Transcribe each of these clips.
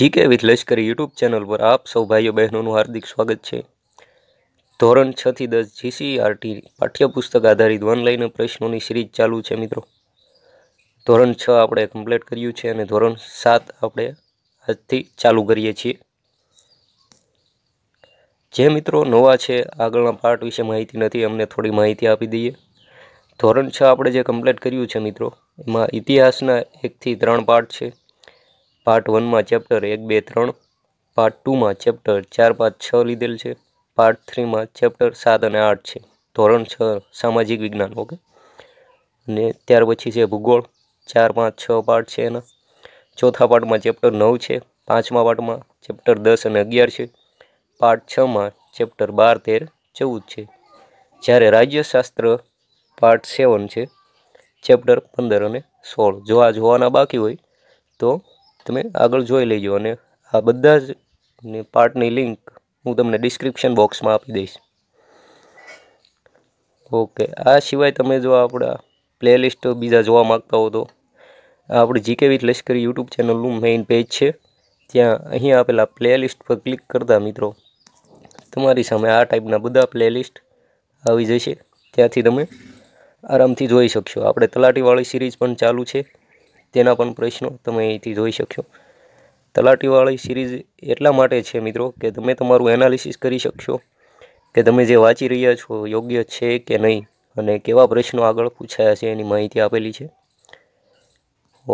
GK with Lashkari YouTube channel પર આપ સૌ ભાઈઓ બહેનોનું હાર્દિક સ્વાગત છે ધોરણ છ થી દસ જીસીઆરટી પાઠ્યપુસ્તક આધારિત ઓનલાઈન પ્રશ્નોની સિરીઝ ચાલુ છે મિત્રો ધોરણ છ આપણે કમ્પ્લીટ કર્યું છે અને ધોરણ સાત આપણે આજથી ચાલુ કરીએ છીએ જે મિત્રો નવા છે આગળના પાઠ વિશે માહિતી નથી અમને થોડી માહિતી આપી દઈએ ધોરણ છ આપણે જે કમ્પ્લીટ કર્યું છે મિત્રો એમાં ઇતિહાસના એકથી ત્રણ પાઠ છે પાર્ટ વનમાં ચેપ્ટર એક બે ત્રણ પાર્ટ ટુમાં ચેપ્ટર ચાર પાંચ છ લીધેલ છે પાર્ટ થ્રીમાં ચેપ્ટર સાત અને આઠ છે ધોરણ છ સામાજિક વિજ્ઞાન ઓકે અને ત્યાર પછી છે ભૂગોળ ચાર પાંચ છ પાર્ટ છે એના ચોથા પાર્ટમાં ચેપ્ટર નવ છે પાંચમા પાર્ટમાં ચેપ્ટર દસ અને અગિયાર છે પાર્ટ છમાં ચેપ્ટર બાર તેર ચૌદ છે જ્યારે રાજ્યશાસ્ત્ર પાર્ટ સેવન છે ચેપ્ટર પંદર અને સોળ જો આ જોવાના બાકી હોય તો તમે આગળ જોઈ લેજો અને આ બધા જ પાર્ટની લિંક હું તમને ડિસ્ક્રિપ્શન બોક્સમાં આપી દઈશ ઓકે આ સિવાય તમે જો આપણા પ્લેલિસ્ટ બીજા જોવા માગતા હો તો આપણી જીકે વિથ લશ્કરી યુટ્યુબ ચેનલનું મેઇન પેજ છે ત્યાં અહીં આપેલા પ્લેલિસ્ટ પર ક્લિક કરતા મિત્રો તમારી સામે આ ટાઈપના બધા પ્લેલિસ્ટ આવી જશે ત્યાંથી તમે આરામથી જોઈ શકશો આપણે તલાટીવાળી સિરીઝ પણ ચાલુ છે તેના પણ પ્રશ્નો તમે અહીંથી જોઈ શકશો તલાટીવાળી સિરીઝ એટલા માટે છે મિત્રો કે તમે તમારું એનાલિસિસ કરી શકશો કે તમે જે વાંચી રહ્યા છો યોગ્ય છે કે નહીં અને કેવા પ્રશ્નો આગળ પૂછાયા છે એની માહિતી આપેલી છે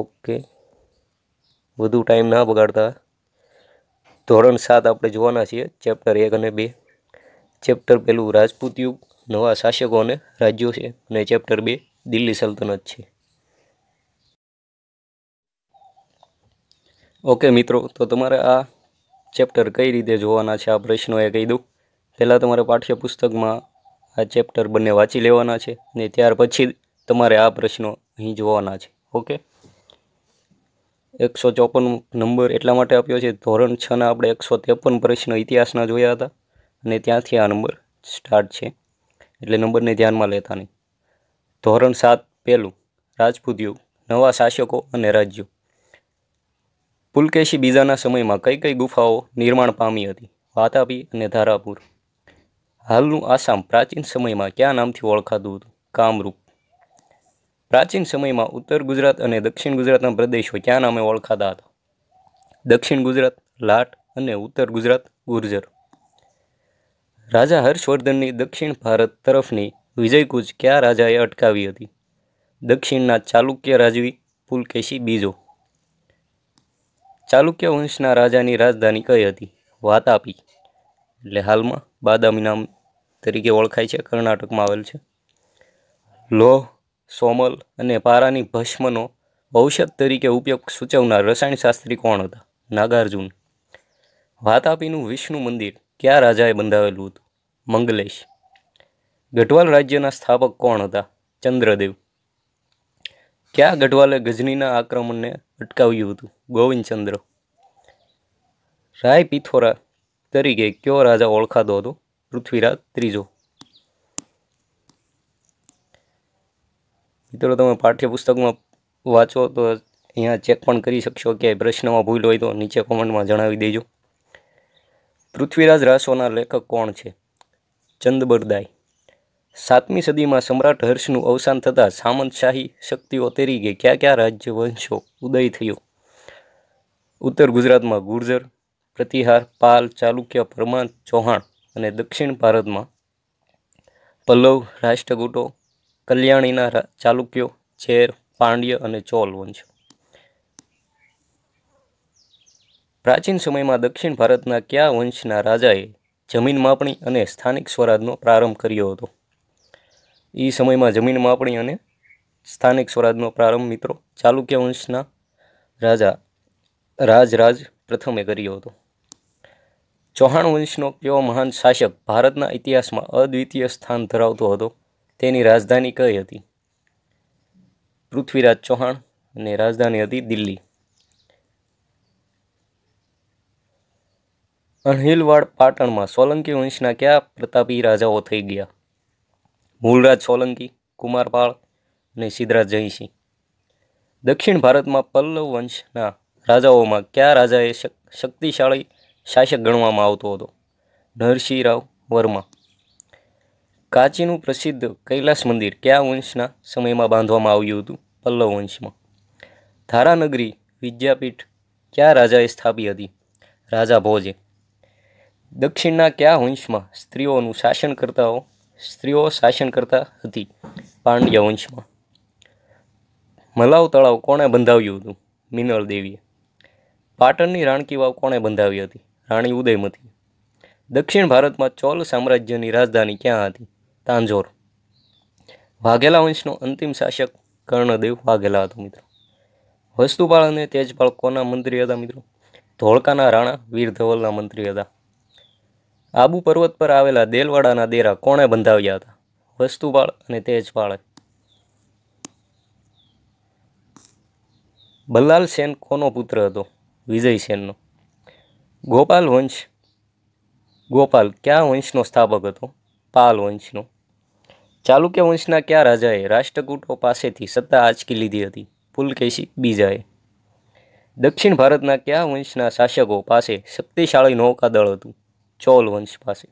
ઓકે વધુ ટાઈમ ના બગાડતા ધોરણ સાત આપણે જોવાના છીએ ચેપ્ટર એક અને બે ચેપ્ટર પહેલું રાજપૂત યુગ નવા શાસકો અને રાજ્યો છે અને ચેપ્ટર બે દિલ્હી સલ્તનત છે ઓકે મિત્રો તો તમારે આ ચેપ્ટર કઈ રીતે જોવાના છે આ પ્રશ્નો એ કહી દઉં પહેલાં તમારે પાઠ્યપુસ્તકમાં આ ચેપ્ટર બંને વાંચી લેવાના છે અને ત્યાર પછી તમારે આ પ્રશ્નો અહીં જોવાના છે ઓકે એકસો ચોપન નંબર એટલા માટે આપ્યો છે ધોરણ છના આપણે એકસો ત્રેપન પ્રશ્નો ઇતિહાસના જોયા હતા અને ત્યાંથી આ નંબર સ્ટાર્ટ છે એટલે નંબરને ધ્યાનમાં લેતા નહીં ધોરણ સાત પહેલું રાજપૂત યુગ નવા શાસકો અને રાજ્યો પુલકેશી બીજાના સમયમાં કઈ કઈ ગુફાઓ નિર્માણ પામી હતી વાતાપી અને ધારાપુર હાલનું આસામ પ્રાચીન સમયમાં કયા નામથી ઓળખાતું હતું કામરૂપ પ્રાચીન સમયમાં ઉત્તર ગુજરાત અને દક્ષિણ ગુજરાતના પ્રદેશો કયા નામે ઓળખાતા હતા દક્ષિણ ગુજરાત લાટ અને ઉત્તર ગુજરાત ગુર્જર રાજા હર્ષવર્ધનની દક્ષિણ ભારત તરફની વિજયકૂચ કયા રાજાએ અટકાવી હતી દક્ષિણના ચાલુક્ય રાજવી પુલકેશી બીજો ચાલુક્ય વંશના રાજાની રાજધાની કઈ હતી વાતાપી એટલે હાલમાં બાદામી નામ તરીકે ઓળખાય છે કર્ણાટકમાં આવેલ છે લોહ સોમલ અને પારાની ભસ્મનો ઔષધ તરીકે ઉપયોગ સૂચવનાર રસાયણશાસ્ત્રી કોણ હતા નાગાર્જુન વાતાપીનું વિષ્ણુ મંદિર ક્યાં રાજાએ બંધાવેલું હતું મંગલેશ ગઢવાલ રાજ્યના સ્થાપક કોણ હતા ચંદ્રદેવ ક્યાં ગઢવાલે ગજનીના આક્રમણને અટકાવ્યું હતું ગોવિંદચંદ્ર રાય પિથોરા તરીકે કયો રાજા ઓળખાતો હતો પૃથ્વીરાજ ત્રીજો મિત્રો તમે પાઠ્યપુસ્તકમાં વાંચો તો અહીંયા ચેક પણ કરી શકશો કે પ્રશ્નમાં ભૂલ હોય તો નીચે કોમેન્ટમાં જણાવી દેજો પૃથ્વીરાજ રાસોના લેખક કોણ છે ચંદબરદાઈ સાતમી સદીમાં સમ્રાટ હર્ષનું અવસાન થતાં સામંતશાહી શક્તિઓ તરીકે ક્યાં ક્યાં રાજ્યવંશો ઉદય થયો ઉત્તર ગુજરાતમાં ગુર્જર પ્રતિહાર પાલ ચાલુક્ય પરમાન ચૌહાણ અને દક્ષિણ ભારતમાં પલ્લવ રાષ્ટ્રકૂટો કલ્યાણીના ચાલુક્યો ચેર પાંડ્ય અને ચોલ વંશ પ્રાચીન સમયમાં દક્ષિણ ભારતના કયા વંશના રાજાએ જમીન માપણી અને સ્થાનિક સ્વરાજનો પ્રારંભ કર્યો હતો એ સમયમાં જમીન માપણી અને સ્થાનિક સ્વરાજનો પ્રારંભ મિત્રો ચાલુક્ય વંશના રાજા રાજરાજ પ્રથમે કર્યો હતો ચૌહાણ વંશનો કયો મહાન શાસક ભારતના ઇતિહાસમાં અદ્વિતીય સ્થાન ધરાવતો હતો તેની રાજધાની કઈ હતી પૃથ્વીરાજ ચૌહાણ અને રાજધાની હતી દિલ્હી અણહિલવાડ પાટણમાં સોલંકી વંશના કયા પ્રતાપી રાજાઓ થઈ ગયા ભૂલરાજ સોલંકી કુમારપાળ અને સિદ્ધરાજ જયસિંહ દક્ષિણ ભારતમાં પલ્લવ વંશના રાજાઓમાં કયા રાજાએ શક્તિશાળી શાસક ગણવામાં આવતો હતો નરસિંહરાવ વર્મા કાચીનું પ્રસિદ્ધ કૈલાસ મંદિર કયા વંશના સમયમાં બાંધવામાં આવ્યું હતું પલ્લવ વંશમાં ધારાનગરી વિદ્યાપીઠ કયા રાજાએ સ્થાપી હતી રાજા ભોજે દક્ષિણના કયા વંશમાં સ્ત્રીઓનું શાસનકર્તાઓ સ્ત્રીઓ શાસન કરતા હતી પાંડ્ય વંશમાં મલાવ તળાવ કોણે બંધાવ્યું હતું મિનળ દેવીએ પાટણની રાણકી વાવ કોણે બંધાવી હતી રાણી ઉદયમતી દક્ષિણ ભારતમાં ચોલ સામ્રાજ્યની રાજધાની ક્યાં હતી તાંજોર વાઘેલા વંશનો અંતિમ શાસક કર્ણદેવ વાઘેલા હતો મિત્રો વસ્તુપાળ અને તેજપાળ કોના મંત્રી હતા મિત્રો ધોળકાના રાણા વીર ધવલના મંત્રી હતા આબુ પર્વત પર આવેલા દેલવાડાના દેરા કોણે બંધાવ્યા હતા વસ્તુપાળ અને તેજપાળે બલાલ સેન કોનો પુત્ર હતો વિજય સેનનો ગોપાલ વંશ ગોપાલ કયા વંશનો સ્થાપક હતો પાલ વંશનો ચાલુક્ય વંશના કયા રાજાએ રાષ્ટ્રકૂટો પાસેથી સત્તા આંચકી લીધી હતી પુલકેશી બીજાએ દક્ષિણ ભારતના કયા વંશના શાસકો પાસે શક્તિશાળી નૌકાદળ હતું ચોલ વંશ પાસે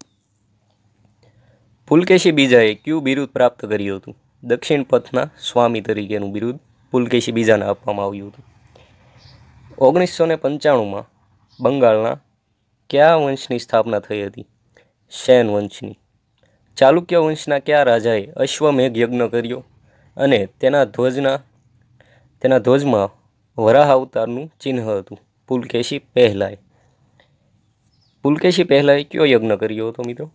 પુલકેશી બીજાએ કયું બિરુદ પ્રાપ્ત કર્યું હતું દક્ષિણ પથના સ્વામી તરીકેનું બિરુદ પુલકેશી બીજાને આપવામાં આવ્યું હતું ઓગણીસો ને પંચાણુંમાં બંગાળના કયા વંશની સ્થાપના થઈ હતી શૈન વંશની ચાલુક્ય વંશના કયા રાજાએ અશ્વમેઘ યજ્ઞ કર્યો અને તેના ધ્વજના તેના ધ્વજમાં વરાહ અવતારનું ચિહ્ન હતું પુલકેશી પહેલાંય પુલકેશી પહેલાં કયો યજ્ઞ કર્યો હતો મિત્રો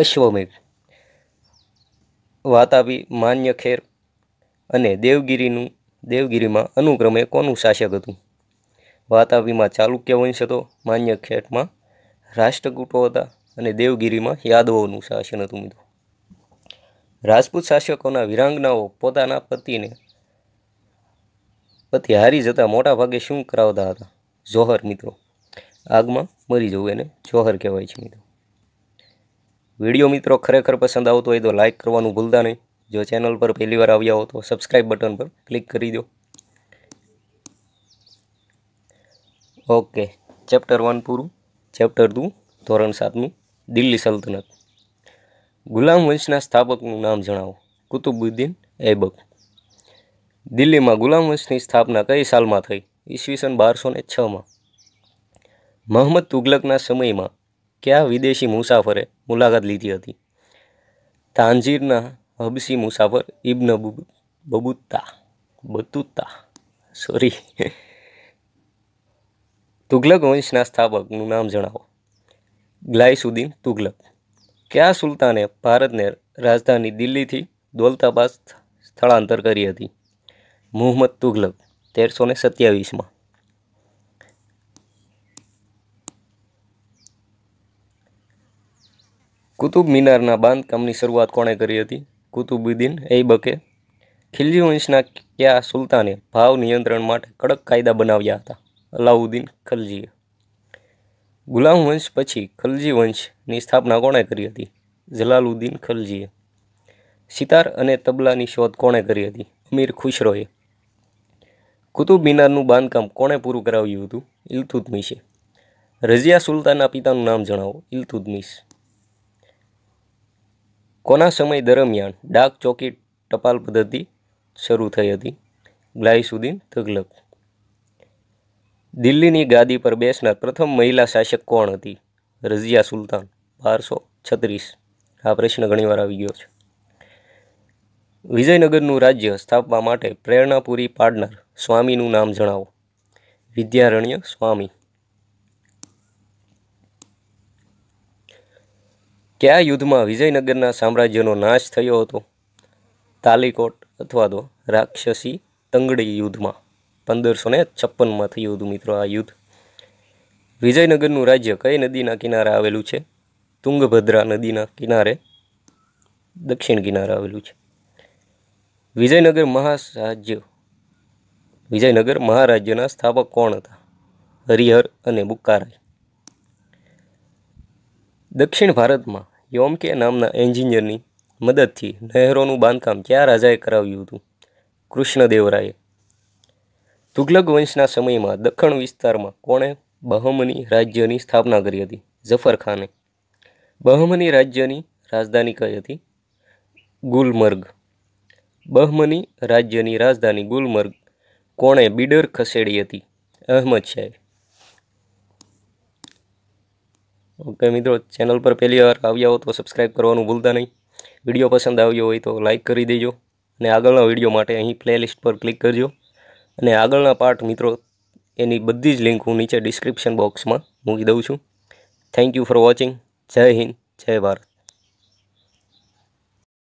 અશ્વમેઘ વાત આવી માન્ય ખેર અને દેવગીરીનું દેવગીરીમાં અનુક્રમે કોનું શાસક હતું વાતાવીમાં ચાલુક્ય વંશ હતો માન્ય ખેટમાં રાષ્ટ્રકૂટો હતા અને દેવગીરીમાં યાદવોનું શાસન હતું મિત્રો રાજપૂત શાસકોના વિરાંગનાઓ પોતાના પતિને પતિ હારી જતાં મોટાભાગે શું કરાવતા હતા જોહર મિત્રો આગમાં મરી જવું એને જોહર કહેવાય છે મિત્રો વિડીયો મિત્રો ખરેખર પસંદ આવતો હોય તો લાઇક કરવાનું ભૂલતા નહીં જો ચેનલ પર પહેલીવાર આવ્યા હો તો સબસ્ક્રાઈબ બટન પર ક્લિક કરી દો ઓકે ચેપ્ટર વન પૂરું ચેપ્ટર ટુ ધોરણ સાતનું દિલ્હી સલ્તનત ગુલામ વંશના સ્થાપકનું નામ જણાવો કુતુબુદ્દીન એબક દિલ્હીમાં ગુલામ વંશની સ્થાપના કઈ સાલમાં થઈ ઈસવીસન બારસો ને છમાં મોહમ્મદ તુગલકના સમયમાં કયા વિદેશી મુસાફરે મુલાકાત લીધી હતી તાંજીરના હબસી મુસાફર ઇબ્ન બબુત્તા બતુત્તા સોરી તુગલક વંશના સ્થાપકનું નામ જણાવો ગ્લાઇસુદ્દીન તુગલક કયા સુલતાને ભારતને રાજધાની દિલ્હીથી દોલતાબાદ સ્થળાંતર કરી હતી મોહમ્મદ તુગલક તેરસો ને સત્યાવીસમાં કુતુબ મિનારના બાંધકામની શરૂઆત કોણે કરી હતી કુતુબુદ્દીન એબકે ખિલજી વંશના કયા સુલતાને ભાવ નિયંત્રણ માટે કડક કાયદા બનાવ્યા હતા અલાઉદ્દીન ખલજીએ ગુલામ વંશ પછી ખલજી વંશની સ્થાપના કોણે કરી હતી જલાલુદ્દીન ખલજીએ સિતાર અને તબલાની શોધ કોણે કરી હતી અમીર ખુશરોએ કુતુબ મિનારનું બાંધકામ કોણે પૂરું કરાવ્યું હતું ઇલતુતમિશે રઝિયા સુલતાનના પિતાનું નામ જણાવો ઇલતુતમિશ કોના સમય દરમિયાન ડાક ચોકી ટપાલ પદ્ધતિ શરૂ થઈ હતી ગ્લાઇસુદ્દીન તગલક દિલ્હીની ગાદી પર બેસનાર પ્રથમ મહિલા શાસક કોણ હતી રઝિયા સુલતાન બારસો છત્રીસ આ પ્રશ્ન ઘણીવાર આવી ગયો છે વિજયનગરનું રાજ્ય સ્થાપવા માટે પ્રેરણા પૂરી પાડનાર સ્વામીનું નામ જણાવો વિદ્યારણ્ય સ્વામી કયા યુદ્ધમાં વિજયનગરના સામ્રાજ્યનો નાશ થયો હતો તાલીકોટ અથવા તો રાક્ષસી તંગડી યુદ્ધમાં પંદરસો ને છપ્પનમાં થયું હતું મિત્રો આ યુદ્ધ વિજયનગરનું રાજ્ય કઈ નદીના કિનારે આવેલું છે તુંગભદ્રા નદીના કિનારે દક્ષિણ કિનારે આવેલું છે વિજયનગર મહારાજ્ય વિજયનગર મહારાજ્યના સ્થાપક કોણ હતા હરિહર અને બુક્કારાય દક્ષિણ ભારતમાં યોમકે નામના એન્જિનિયરની મદદથી નહેરોનું બાંધકામ ક્યાં રાજાએ કરાવ્યું હતું કૃષ્ણદેવરાયે તુઘલક વંશના સમયમાં દખણ વિસ્તારમાં કોણે બહમની રાજ્યની સ્થાપના કરી હતી ઝફરખાને બહમની રાજ્યની રાજધાની કઈ હતી ગુલમર્ગ બહમની રાજ્યની રાજધાની ગુલમર્ગ કોણે બિડર ખસેડી હતી અહમદ શાહે ઓકે મિત્રો ચેનલ પર પહેલી વાર આવ્યા હો તો સબસ્ક્રાઈબ કરવાનું ભૂલતા નહીં વિડીયો પસંદ આવ્યો હોય તો લાઇક કરી દેજો અને આગળના વિડીયો માટે અહીં પ્લેલિસ્ટ પર ક્લિક કરજો અને આગળના પાર્ટ મિત્રો એની બધી જ લિંક હું નીચે ડિસ્ક્રિપ્શન બોક્સમાં મૂકી દઉં છું થેન્ક યુ ફોર વોચિંગ જય હિન્દ જય ભારત